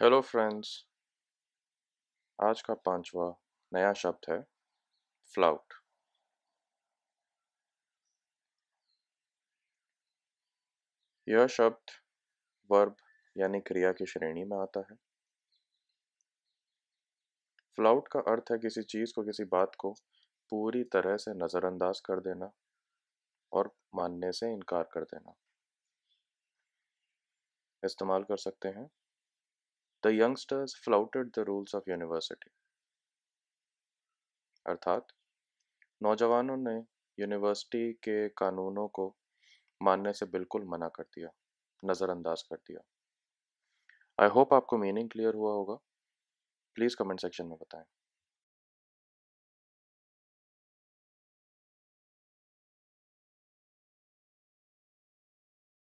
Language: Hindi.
हेलो फ्रेंड्स आज का पांचवा नया शब्द है फ्लाउट यह शब्द वर्ब यानी क्रिया की श्रेणी में आता है फ्लाउट का अर्थ है किसी चीज को किसी बात को पूरी तरह से नजरअंदाज कर देना और मानने से इनकार कर देना इस्तेमाल कर सकते हैं the youngsters flouted the rules of university अर्थात नौजवानों ने यूनिवर्सिटी के कानूनों को मानने से बिल्कुल मना कर दिया नज़रअंदाज कर दिया आई होप आपको मीनिंग क्लियर हुआ होगा प्लीज़ कमेंट सेक्शन में बताएं